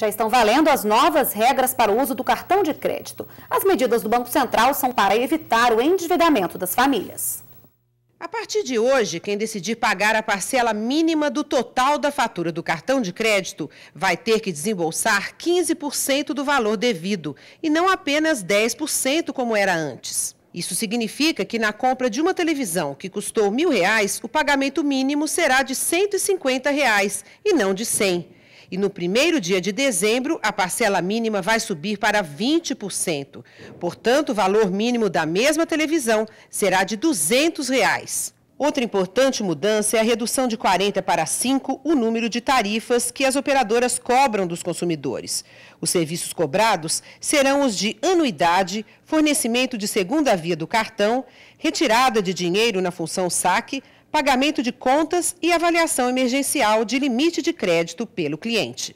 Já estão valendo as novas regras para o uso do cartão de crédito. As medidas do Banco Central são para evitar o endividamento das famílias. A partir de hoje, quem decidir pagar a parcela mínima do total da fatura do cartão de crédito vai ter que desembolsar 15% do valor devido e não apenas 10% como era antes. Isso significa que na compra de uma televisão que custou mil reais, o pagamento mínimo será de 150 reais e não de 100. E no primeiro dia de dezembro, a parcela mínima vai subir para 20%. Portanto, o valor mínimo da mesma televisão será de R$ 200. Reais. Outra importante mudança é a redução de 40 para 5 o número de tarifas que as operadoras cobram dos consumidores. Os serviços cobrados serão os de anuidade, fornecimento de segunda via do cartão, retirada de dinheiro na função saque, pagamento de contas e avaliação emergencial de limite de crédito pelo cliente.